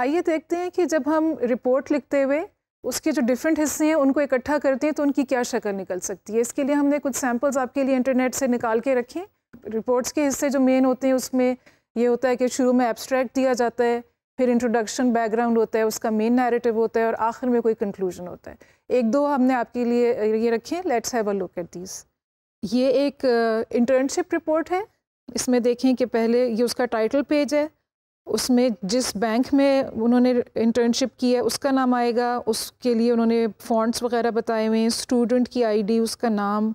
आइए देखते हैं कि जब हम रिपोर्ट लिखते हुए उसके जो डिफरेंट हिस्से हैं उनको इकट्ठा करते हैं तो उनकी क्या शक्ल निकल सकती है इसके लिए हमने कुछ सैम्पल्स आपके लिए इंटरनेट से निकाल के रखे रिपोर्ट्स के हिस्से जो मेन होते हैं उसमें ये होता है कि शुरू में एब्स्ट्रैक्ट दिया जाता है फिर इंट्रोडक्शन बैकग्राउंड होता है उसका मेन नैरेटिव होता है और आखिर में कोई कंक्लूजन होता है एक दो हमने आपके लिए ये रखे let's have a look at these ये एक इंटर्नशिप रिपोर्ट है इसमें देखें कि पहले ये उसका टाइटल पेज है उसमें जिस बैंक में उन्होंने इंटर्नशिप की है उसका नाम आएगा उसके लिए उन्होंने फॉन्ट्स वगैरह बताए हुए हैं स्टूडेंट की आईडी उसका नाम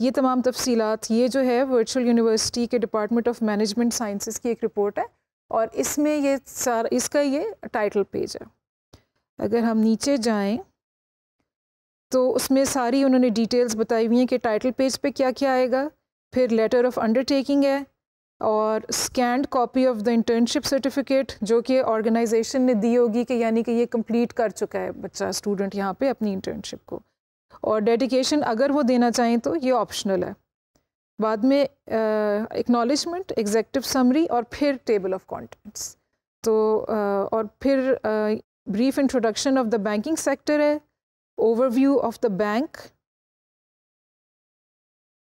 ये तमाम तफसीलात ये जो है वर्चुअल यूनिवर्सिटी के डिपार्टमेंट ऑफ मैनेजमेंट साइंसेस की एक रिपोर्ट है और इसमें ये सारा इसका ये टाइटल पेज है अगर हम नीचे जाएँ तो उसमें सारी उन्होंने डिटेल्स बताई हुई हैं कि टाइटल पेज पे क्या क्या आएगा फिर लेटर ऑफ अंडरटेकिंग है और scanned copy of the internship certificate जो कि ऑर्गेनाइजेशन ने दी होगी कि यानी कि ये कंप्लीट कर चुका है बच्चा स्टूडेंट यहाँ पे अपनी इंटर्नशिप को और डेडिकेशन अगर वो देना चाहें तो ये ऑप्शनल है बाद में एक्नॉलेजमेंट एग्जेक्टिव समरी और फिर टेबल ऑफ कॉन्टेंट्स तो uh, और फिर brief introduction of the banking sector है ओवरव्यू ऑफ द बैंक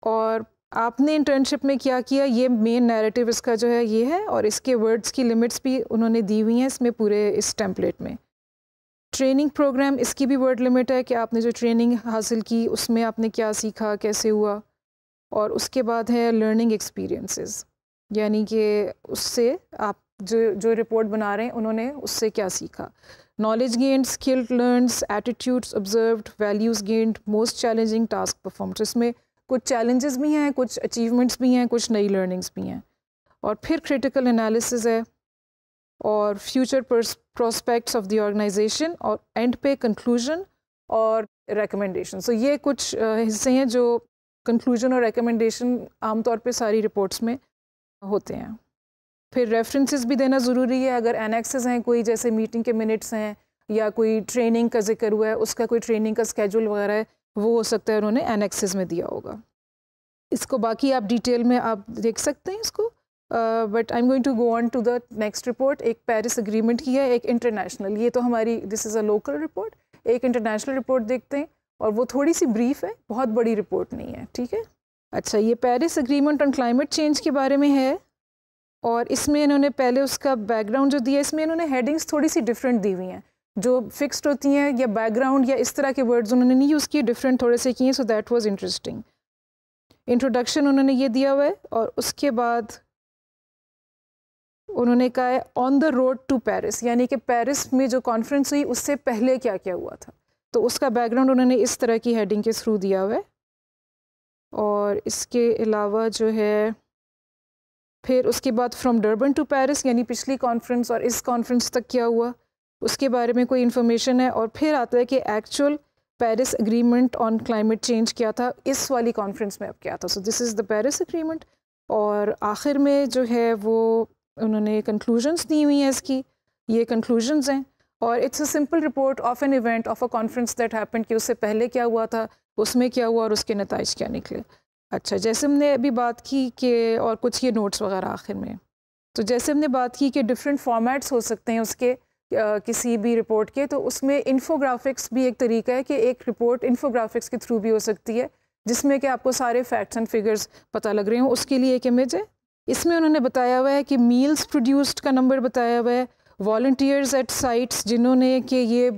और आपने इंटर्नशिप में क्या किया ये मेन नैरेटिव इसका जो है ये है और इसके वर्ड्स की लिमिट्स भी उन्होंने दी हुई हैं इसमें पूरे इस टेम्पलेट में ट्रेनिंग प्रोग्राम इसकी भी वर्ड लिमिट है कि आपने जो ट्रेनिंग हासिल की उसमें आपने क्या सीखा कैसे हुआ और उसके बाद है लर्निंग एक्सपीरियंसेस यानी कि उससे आप जो जो रिपोर्ट बना रहे हैं उन्होंने उससे क्या सीखा knowledge gained skilled learns attitudes observed values gained most challenging task perform इसमें कुछ चैलेंजेस भी हैं कुछ अचीवमेंट्स भी हैं कुछ नई लर्निंग्स भी हैं और फिर क्रिटिकल एनालिसिस है और future prospects of the organisation और एंड पे कंक्लूजन और रिकमेंडेशन सो ये कुछ हिस्से हैं जो कंक्लूजन और रिकमेंडेशन आमतौर पे सारी रिपोर्ट्स में होते हैं फिर रेफरेंसेस भी देना ज़रूरी है अगर एनेक्सेस हैं कोई जैसे मीटिंग के मिनट्स हैं या कोई ट्रेनिंग का जिक्र हुआ है उसका कोई ट्रेनिंग का स्केजूल वगैरह है वो हो सकता है उन्होंने एनेक्सेस में दिया होगा इसको बाकी आप डिटेल में आप देख सकते हैं इसको but I am going to go on to the next report एक पेरिस अग्रीमेंट की है एक इंटरनेशनल ये तो हमारी this is a local report एक इंटरनेशनल रिपोर्ट देखते हैं और वो थोड़ी सी ब्रीफ है बहुत बड़ी रिपोर्ट नहीं है ठीक है अच्छा ये Paris agreement on climate change के बारे में है और इसमें इन्होंने पहले उसका बैकग्राउंड जो दिया इसमें इन्होंने हेडिंग्स थोड़ी सी डिफरेंट दी हुई हैं जो फिक्स्ड होती हैं या बैकग्राउंड या इस तरह के वर्ड्स उन्होंने नहीं यूज़ किए डिफरेंट थोड़े से किए so that was interesting introduction उन्होंने ये दिया हुआ है और उसके बाद उन्होंने कहा है on the road to Paris यानी कि पेरिस में जो कॉन्फ्रेंस हुई उससे पहले क्या क्या हुआ था तो उसका बैकग्राउंड उन्होंने इस तरह की हेडिंग के थ्रू दिया हुआ है और इसके अलावा जो है फिर उसके बाद फ्रॉम डर्बन टू पेरिस यानी पिछली कॉन्फ्रेंस और इस कॉन्फ्रेंस तक क्या हुआ उसके बारे में कोई इन्फॉर्मेशन है और फिर आता है कि actual Paris agreement on climate change क्या था इस वाली कॉन्फ्रेंस में अब क्या था so this is the Paris agreement और आखिर में जो है वो उन्होंने कंक्लूजन्स दी हुई हैं इसकी ये कंक्लूजन्स हैं और it's a simple report of an event of a conference that happen कि उससे पहले क्या हुआ था उसमें क्या हुआ और उसके नतज क्या निकले अच्छा जैसे हमने अभी बात की कि और कुछ ये नोट्स वगैरह आखिर में तो जैसे हमने बात की कि डिफरेंट फॉर्मेट्स हो सकते हैं उसके किसी भी रिपोर्ट के तो उसमें इन्फोग्राफिक्स भी एक तरीका है कि एक रिपोर्ट इन्फोग्राफिक्स के थ्रू भी हो सकती है जिसमें कि आपको सारे फैक्ट्स एंड फिगर्स पता लग रहे हैं उसके लिए एक इमेज है इसमें उन्होंने बताया हुआ है कि मील्स प्रोड्यूस्ड का नंबर बताया हुआ है वॉल्टियर्स एट साइट्स जिन्होंने कि ये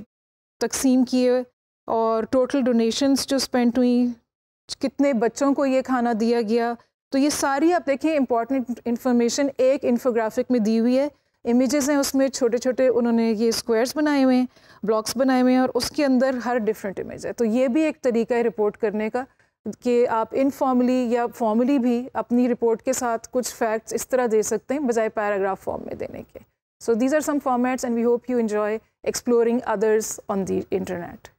तकसीम किए और टोटल डोनेशंस जो स्पेंड हुई कितने बच्चों को ये खाना दिया गया तो ये सारी आप देखें इंपॉर्टेंट इन्फॉर्मेशन एक इन्फोग्राफिक में दी हुई है इमेजेस हैं उसमें छोटे छोटे उन्होंने ये स्क्वायर्स बनाए हुए हैं ब्लॉक्स बनाए हुए हैं और उसके अंदर हर डिफरेंट इमेज है तो ये भी एक तरीका है रिपोर्ट करने का कि आप इनफॉर्मली या फॉर्मली भी अपनी रिपोर्ट के साथ कुछ फैक्ट्स इस तरह दे सकते हैं बजाय पैराग्राफ फॉर्म में देने के so these are some formats and we hope you enjoy exploring others on the internet